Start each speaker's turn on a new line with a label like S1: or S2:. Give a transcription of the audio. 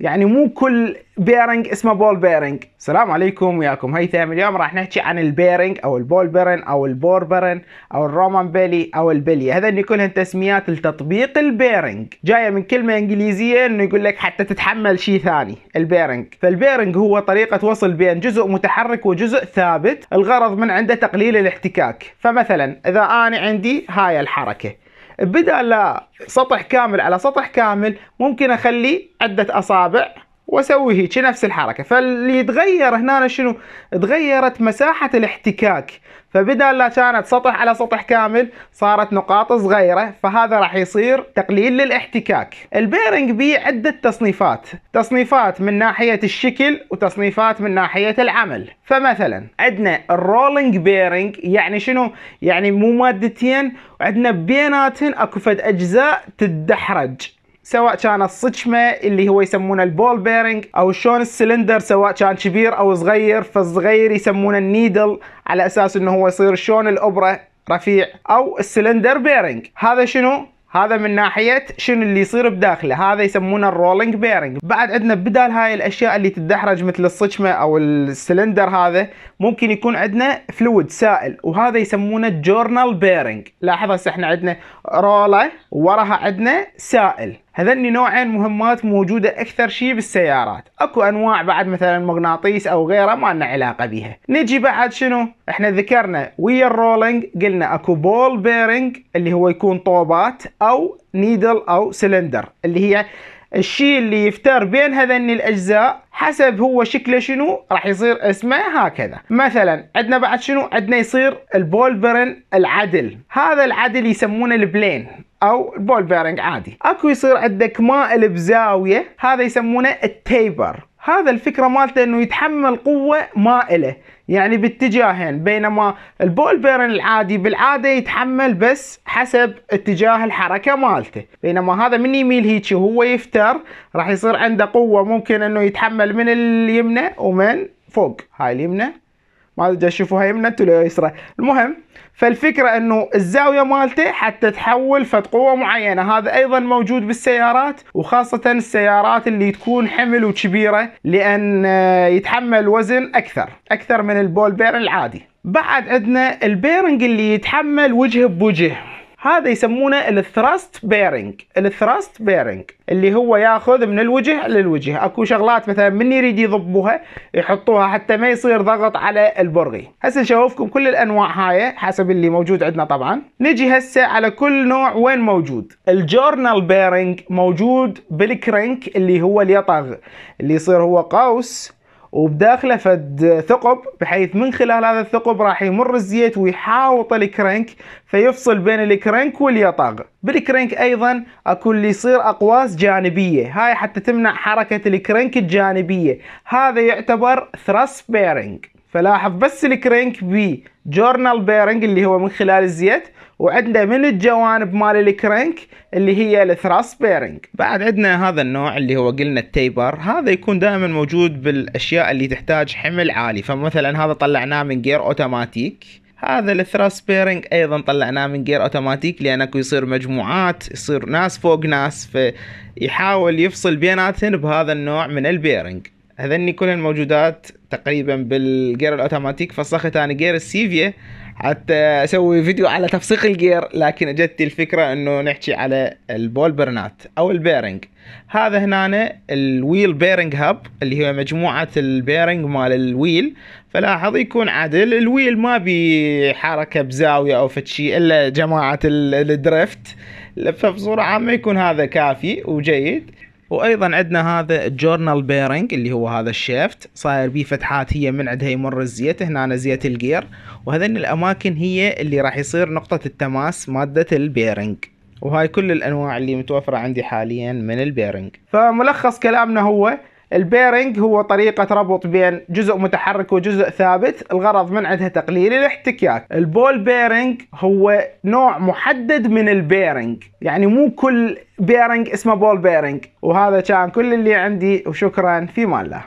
S1: يعني مو كل بيرنج اسمه بول بيرنج السلام عليكم وياكم هيثم اليوم راح نحكي عن البيرنج او البول بيرن او البور بيرن او الرومان بيلي او البلي هذني كلهن تسميات لتطبيق البيرنج جايه من كلمه انجليزيه انه يقول لك حتى تتحمل شيء ثاني البيرنج فالبيرنج هو طريقه وصل بين جزء متحرك وجزء ثابت الغرض من عنده تقليل الاحتكاك فمثلا اذا انا عندي هاي الحركه بدل لا سطح كامل على سطح كامل ممكن اخلي عده اصابع واسوي هيك نفس الحركه فاللي يتغير هنا شنو تغيرت مساحه الاحتكاك فبدال لا كانت سطح على سطح كامل صارت نقاط صغيره فهذا راح يصير تقليل للاحتكاك البيرنج بي عده تصنيفات تصنيفات من ناحيه الشكل وتصنيفات من ناحيه العمل فمثلا عندنا الرولينج بيرنج يعني شنو يعني مو مادتين وعندنا بيناتهم اكو فد اجزاء تدحرج سواء كان الصجمة اللي هو يسمونه البول بيرنج او شلون السلندر سواء كان كبير او صغير فالصغير يسمونه النيدل على اساس انه هو يصير شلون الابرة رفيع او السلندر بيرنج هذا شنو هذا من ناحية شنو اللي يصير بداخله هذا يسمونه الرولينج بيرنج بعد عندنا بدال هاي الأشياء اللي تدحرج مثل الصجمة أو السلندر هذا ممكن يكون عندنا فلويد سائل وهذا يسمونه الجورنال بيرنج لاحظ هسه احنا عندنا رولة وراها عندنا سائل هذني نوعين مهمات موجودة أكثر شيء بالسيارات أكو أنواع بعد مثلا مغناطيس أو غيره ما لنا علاقة بها نجي بعد شنو احنا ذكرنا ويا الرولينج قلنا أكو بول بيرنج اللي هو يكون طوبات أو نيدل أو سلندر اللي هي الشيء اللي يفتر بين هذين الاجزاء حسب هو شكله شنو راح يصير اسمه هكذا مثلا عندنا بعد شنو عندنا يصير البول بيرن العدل هذا العدل يسمونه البلين او البول بيرنج عادي اكو يصير عندك مائل بزاويه هذا يسمونه التيبر هذا الفكره مالته انه يتحمل قوه مائله يعني باتجاهين بينما البول بيرن العادي بالعاده يتحمل بس حسب اتجاه الحركه مالته بينما هذا من يميل هيك هو يفتر راح يصير عنده قوه ممكن انه يتحمل من اليمنى ومن فوق هاي اليمنى ما ادري اشوفه يمنى انتوا لو يسرى المهم فالفكره انه الزاويه مالته حتى تحول فد قوه معينه هذا ايضا موجود بالسيارات وخاصه السيارات اللي تكون حمل وكبيره لان آه، يتحمل وزن اكثر اكثر من البول بيرن العادي بعد عندنا البيرنج اللي يتحمل وجه بوجه هذا يسمونه الثراست بيرنج الثراست بيرنج اللي هو ياخذ من الوجه للوجه اكو شغلات مثلا من يريد يضبوها يحطوها حتى ما يصير ضغط على البرغي هسه نشوفكم كل الانواع هاي حسب اللي موجود عندنا طبعا نجي هسه على كل نوع وين موجود الجورنال بيرنج موجود بالكرنك اللي هو اليطغ اللي يصير هو قوس وبداخله فد ثقب بحيث من خلال هذا الثقب راح يمر الزيت ويحاوط الكرنك فيفصل بين الكرنك واليطاق بالكرنك ايضا اكو اللي يصير اقواس جانبيه هاي حتى تمنع حركه الكرنك الجانبيه هذا يعتبر ثرست بيرنج فلاحظ بس الكرنك جورنال بيرنج اللي هو من خلال الزيت وعندنا من الجوانب مال الكرنك اللي هي الثراس بيرنج بعد عندنا هذا النوع اللي هو قلنا التيبر هذا يكون دائما موجود بالاشياء اللي تحتاج حمل عالي فمثلا هذا طلعناه من جير اوتوماتيك هذا الثراس بيرنج ايضا طلعناه من جير اوتوماتيك لان اكو يصير مجموعات يصير ناس فوق ناس فيحاول يفصل بيناتهن بهذا النوع من البيرنج هذني كل الموجودات تقريبا بالجير الاوتوماتيك فسخت انا جير السيفيا حتى اسوي فيديو على تفسيق الجير لكن اجتني الفكره انه نحكي على البول برنات او البيرنج هذا هنا الويل بيرنج هاب اللي هو مجموعه البيرنج مال الويل فلاحظ يكون عدل الويل ما بي حركه بزاويه او فتشي الا جماعه الدريفت فبصوره عامه يكون هذا كافي وجيد وايضا عندنا هذا الجورنال بيرنج اللي هو هذا الشيفت صاير بيه فتحات هي من عندها يمر الزيت هنا أنا زيت الجير وهذين الاماكن هي اللي راح يصير نقطة التماس مادة البيرنج وهاي كل الانواع اللي متوفرة عندي حاليا من البيرنج فملخص كلامنا هو البيرنج هو طريقة ربط بين جزء متحرك وجزء ثابت الغرض من عندها تقليل الاحتكاك البول بيرنج هو نوع محدد من البيرنج يعني مو كل بيرنج اسمه بول بيرنج وهذا كان كل اللي عندي وشكرا في الله